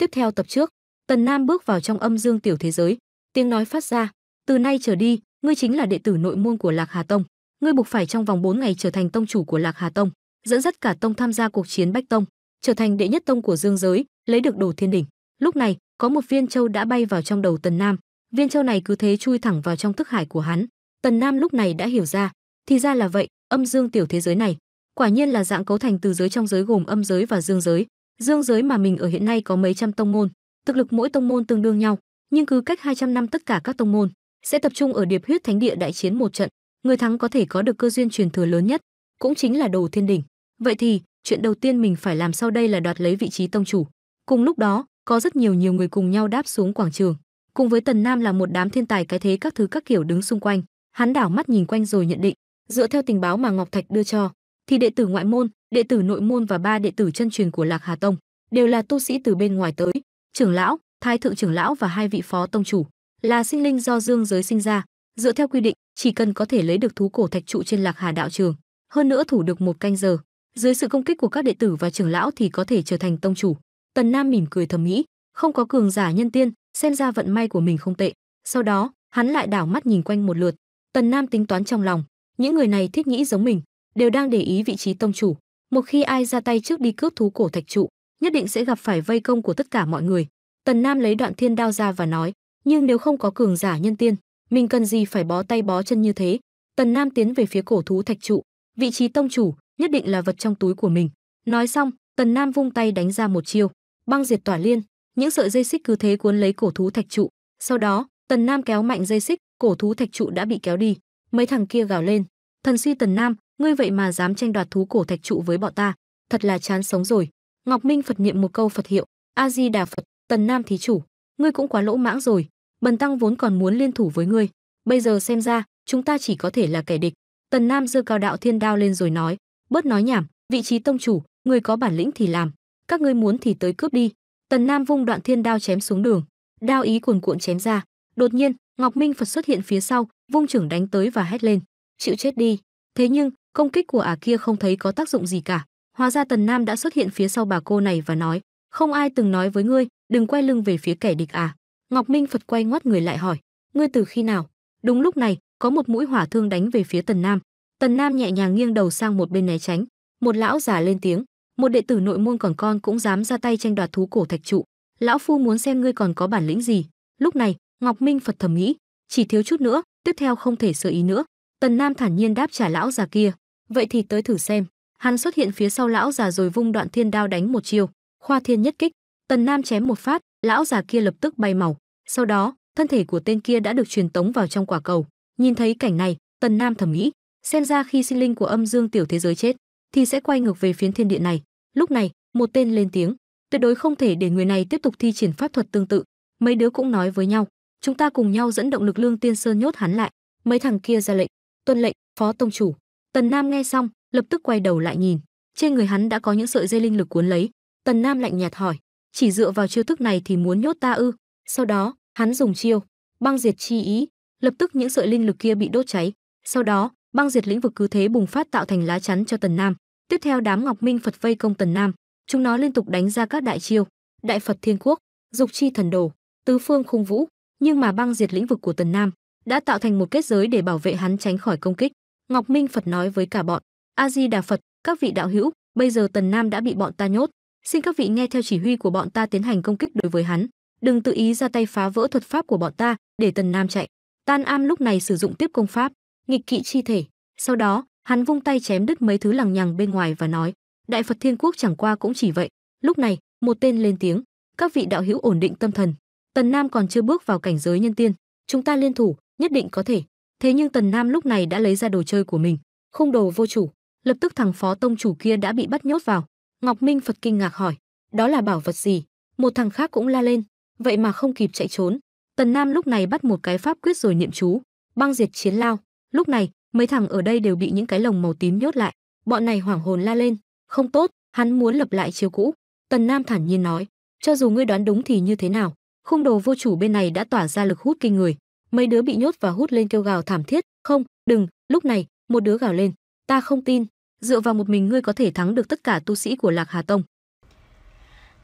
Tiếp theo tập trước, Tần Nam bước vào trong âm dương tiểu thế giới, tiếng nói phát ra, từ nay trở đi, ngươi chính là đệ tử nội môn của Lạc Hà Tông, ngươi buộc phải trong vòng 4 ngày trở thành tông chủ của Lạc Hà Tông, dẫn dắt cả tông tham gia cuộc chiến Bách Tông, trở thành đệ nhất tông của dương giới, lấy được đồ thiên đỉnh. Lúc này, có một viên châu đã bay vào trong đầu Tần Nam, viên châu này cứ thế chui thẳng vào trong thức hải của hắn. Tần Nam lúc này đã hiểu ra, thì ra là vậy, âm dương tiểu thế giới này, quả nhiên là dạng cấu thành từ giới trong giới gồm âm giới và dương giới, Dương giới mà mình ở hiện nay có mấy trăm tông môn, thực lực mỗi tông môn tương đương nhau, nhưng cứ cách 200 năm tất cả các tông môn sẽ tập trung ở Điệp Huyết Thánh Địa đại chiến một trận, người thắng có thể có được cơ duyên truyền thừa lớn nhất, cũng chính là Đồ Thiên Đỉnh. Vậy thì, chuyện đầu tiên mình phải làm sau đây là đoạt lấy vị trí tông chủ. Cùng lúc đó, có rất nhiều nhiều người cùng nhau đáp xuống quảng trường, cùng với Tần Nam là một đám thiên tài cái thế các thứ các kiểu đứng xung quanh. Hắn đảo mắt nhìn quanh rồi nhận định, dựa theo tình báo mà Ngọc Thạch đưa cho, thì đệ tử ngoại môn, đệ tử nội môn và ba đệ tử chân truyền của Lạc Hà Tông, đều là tu sĩ từ bên ngoài tới, trưởng lão, thái thượng trưởng lão và hai vị phó tông chủ, là sinh linh do dương giới sinh ra, dựa theo quy định, chỉ cần có thể lấy được thú cổ thạch trụ trên Lạc Hà đạo trường, hơn nữa thủ được một canh giờ, dưới sự công kích của các đệ tử và trưởng lão thì có thể trở thành tông chủ. Tần Nam mỉm cười thầm nghĩ, không có cường giả nhân tiên, xem ra vận may của mình không tệ. Sau đó, hắn lại đảo mắt nhìn quanh một lượt, Tần Nam tính toán trong lòng, những người này thích nghĩ giống mình, đều đang để ý vị trí tông chủ, một khi ai ra tay trước đi cướp thú cổ thạch trụ nhất định sẽ gặp phải vây công của tất cả mọi người tần nam lấy đoạn thiên đao ra và nói nhưng nếu không có cường giả nhân tiên mình cần gì phải bó tay bó chân như thế tần nam tiến về phía cổ thú thạch trụ vị trí tông chủ nhất định là vật trong túi của mình nói xong tần nam vung tay đánh ra một chiêu băng diệt tỏa liên những sợi dây xích cứ thế cuốn lấy cổ thú thạch trụ sau đó tần nam kéo mạnh dây xích cổ thú thạch trụ đã bị kéo đi mấy thằng kia gào lên thần suy tần nam ngươi vậy mà dám tranh đoạt thú cổ thạch trụ với bọn ta, thật là chán sống rồi. Ngọc Minh Phật niệm một câu Phật hiệu, A Di Đà Phật, Tần Nam thí chủ, ngươi cũng quá lỗ mãng rồi, Bần tăng vốn còn muốn liên thủ với ngươi, bây giờ xem ra, chúng ta chỉ có thể là kẻ địch. Tần Nam giơ cao đạo thiên đao lên rồi nói, bớt nói nhảm, vị trí tông chủ, người có bản lĩnh thì làm, các ngươi muốn thì tới cướp đi. Tần Nam vung đoạn thiên đao chém xuống đường, đao ý cuồn cuộn chém ra. Đột nhiên, Ngọc Minh Phật xuất hiện phía sau, vung trưởng đánh tới và hét lên, chịu chết đi. Thế nhưng, công kích của ả kia không thấy có tác dụng gì cả hóa ra tần nam đã xuất hiện phía sau bà cô này và nói không ai từng nói với ngươi đừng quay lưng về phía kẻ địch à ngọc minh phật quay ngoắt người lại hỏi ngươi từ khi nào đúng lúc này có một mũi hỏa thương đánh về phía tần nam tần nam nhẹ nhàng nghiêng đầu sang một bên né tránh một lão già lên tiếng một đệ tử nội môn còn con cũng dám ra tay tranh đoạt thú cổ thạch trụ lão phu muốn xem ngươi còn có bản lĩnh gì lúc này ngọc minh phật thầm nghĩ chỉ thiếu chút nữa tiếp theo không thể sơ ý nữa Tần Nam thản nhiên đáp trả lão già kia, vậy thì tới thử xem. Hắn xuất hiện phía sau lão già rồi vung đoạn thiên đao đánh một chiều, khoa thiên nhất kích, Tần Nam chém một phát, lão già kia lập tức bay màu. Sau đó, thân thể của tên kia đã được truyền tống vào trong quả cầu. Nhìn thấy cảnh này, Tần Nam thầm nghĩ, xem ra khi sinh linh của âm dương tiểu thế giới chết, thì sẽ quay ngược về phiến thiên địa này. Lúc này, một tên lên tiếng, tuyệt đối không thể để người này tiếp tục thi triển pháp thuật tương tự. Mấy đứa cũng nói với nhau, chúng ta cùng nhau dẫn động lực lương tiên sơn nhốt hắn lại. Mấy thằng kia ra lệnh, tuân lệnh phó tông chủ tần nam nghe xong lập tức quay đầu lại nhìn trên người hắn đã có những sợi dây linh lực cuốn lấy tần nam lạnh nhạt hỏi chỉ dựa vào chiêu thức này thì muốn nhốt ta ư sau đó hắn dùng chiêu băng diệt chi ý lập tức những sợi linh lực kia bị đốt cháy sau đó băng diệt lĩnh vực cứ thế bùng phát tạo thành lá chắn cho tần nam tiếp theo đám ngọc minh phật vây công tần nam chúng nó liên tục đánh ra các đại chiêu đại phật thiên quốc dục chi thần đồ tứ phương khung vũ nhưng mà băng diệt lĩnh vực của tần nam đã tạo thành một kết giới để bảo vệ hắn tránh khỏi công kích. Ngọc Minh Phật nói với cả bọn: "A Di Đà Phật, các vị đạo hữu, bây giờ Tần Nam đã bị bọn ta nhốt, xin các vị nghe theo chỉ huy của bọn ta tiến hành công kích đối với hắn, đừng tự ý ra tay phá vỡ thuật pháp của bọn ta, để Tần Nam chạy." Tan Am lúc này sử dụng tiếp công pháp, nghịch kỵ chi thể, sau đó, hắn vung tay chém đứt mấy thứ lằng nhằng bên ngoài và nói: "Đại Phật Thiên Quốc chẳng qua cũng chỉ vậy." Lúc này, một tên lên tiếng: "Các vị đạo hữu ổn định tâm thần, Tần Nam còn chưa bước vào cảnh giới nhân tiên, chúng ta liên thủ, nhất định có thể. Thế nhưng Tần Nam lúc này đã lấy ra đồ chơi của mình, khung đồ vô chủ, lập tức thằng phó tông chủ kia đã bị bắt nhốt vào. Ngọc Minh Phật kinh ngạc hỏi, đó là bảo vật gì? Một thằng khác cũng la lên, vậy mà không kịp chạy trốn. Tần Nam lúc này bắt một cái pháp quyết rồi niệm chú, băng diệt chiến lao. Lúc này, mấy thằng ở đây đều bị những cái lồng màu tím nhốt lại. Bọn này hoảng hồn la lên, không tốt, hắn muốn lập lại chiêu cũ. Tần Nam thản nhiên nói, cho dù ngươi đoán đúng thì như thế nào, khung đồ vô chủ bên này đã tỏa ra lực hút kinh người, mấy đứa bị nhốt và hút lên kêu gào thảm thiết không đừng lúc này một đứa gào lên ta không tin dựa vào một mình ngươi có thể thắng được tất cả tu sĩ của lạc hà tông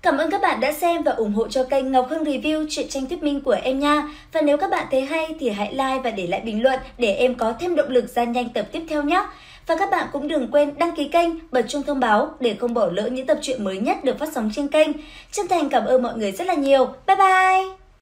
Cảm ơn các bạn đã xem và ủng hộ cho kênh Ngọc Hưng Review truyện tranh thuyết minh của em nha. Và nếu các bạn thấy hay thì hãy like và để lại bình luận để em có thêm động lực ra nhanh tập tiếp theo nhé. Và các bạn cũng đừng quên đăng ký kênh, bật chuông thông báo để không bỏ lỡ những tập truyện mới nhất được phát sóng trên kênh. Chân thành cảm ơn mọi người rất là nhiều. Bye bye!